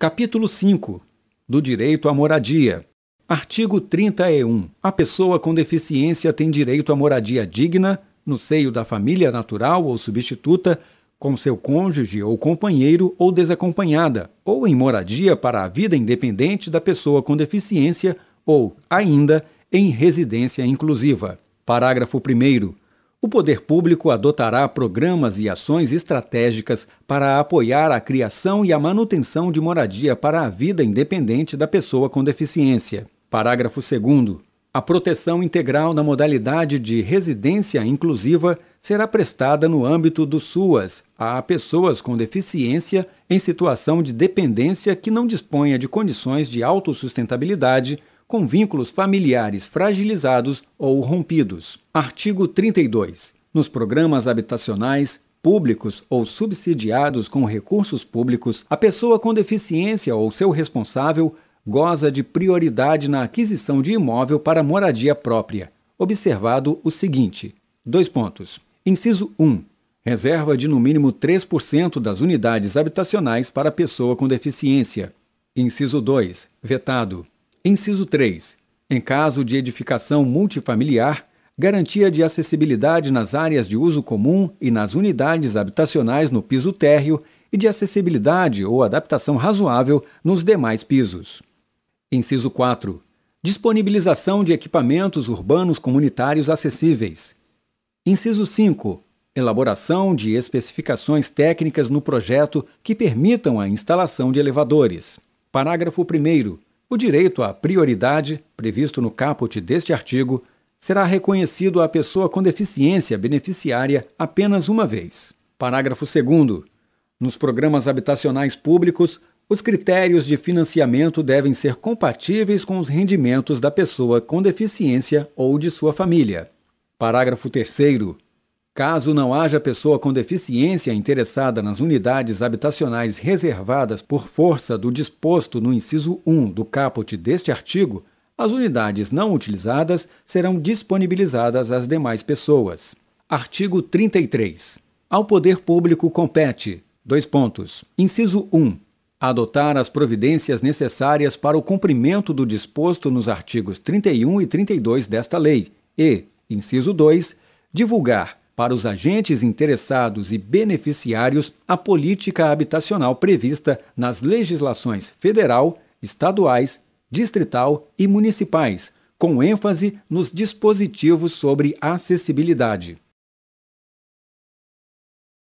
Capítulo 5 Do direito à moradia. Artigo 31. A pessoa com deficiência tem direito à moradia digna, no seio da família natural ou substituta, com seu cônjuge ou companheiro ou desacompanhada, ou em moradia para a vida independente da pessoa com deficiência ou, ainda, em residência inclusiva. Parágrafo 1. O poder público adotará programas e ações estratégicas para apoiar a criação e a manutenção de moradia para a vida independente da pessoa com deficiência. Parágrafo 2. A proteção integral na modalidade de residência inclusiva será prestada no âmbito do SUAS a pessoas com deficiência em situação de dependência que não disponha de condições de autossustentabilidade com vínculos familiares fragilizados ou rompidos. Artigo 32. Nos programas habitacionais, públicos ou subsidiados com recursos públicos, a pessoa com deficiência ou seu responsável goza de prioridade na aquisição de imóvel para moradia própria, observado o seguinte: dois pontos. Inciso 1. Reserva de no mínimo 3% das unidades habitacionais para pessoa com deficiência. Inciso 2. Vetado. Inciso 3. Em caso de edificação multifamiliar, garantia de acessibilidade nas áreas de uso comum e nas unidades habitacionais no piso térreo e de acessibilidade ou adaptação razoável nos demais pisos. Inciso 4. Disponibilização de equipamentos urbanos comunitários acessíveis. Inciso 5. Elaboração de especificações técnicas no projeto que permitam a instalação de elevadores. Parágrafo 1. O direito à prioridade, previsto no caput deste artigo, será reconhecido à pessoa com deficiência beneficiária apenas uma vez. Parágrafo 2. Nos programas habitacionais públicos, os critérios de financiamento devem ser compatíveis com os rendimentos da pessoa com deficiência ou de sua família. Parágrafo 3. Caso não haja pessoa com deficiência interessada nas unidades habitacionais reservadas por força do disposto no inciso 1 do caput deste artigo, as unidades não utilizadas serão disponibilizadas às demais pessoas. Artigo 33. Ao poder público compete: dois pontos. Inciso 1. Adotar as providências necessárias para o cumprimento do disposto nos artigos 31 e 32 desta lei. E, inciso 2, divulgar para os agentes interessados e beneficiários a política habitacional prevista nas legislações federal, estaduais, distrital e municipais, com ênfase nos dispositivos sobre acessibilidade.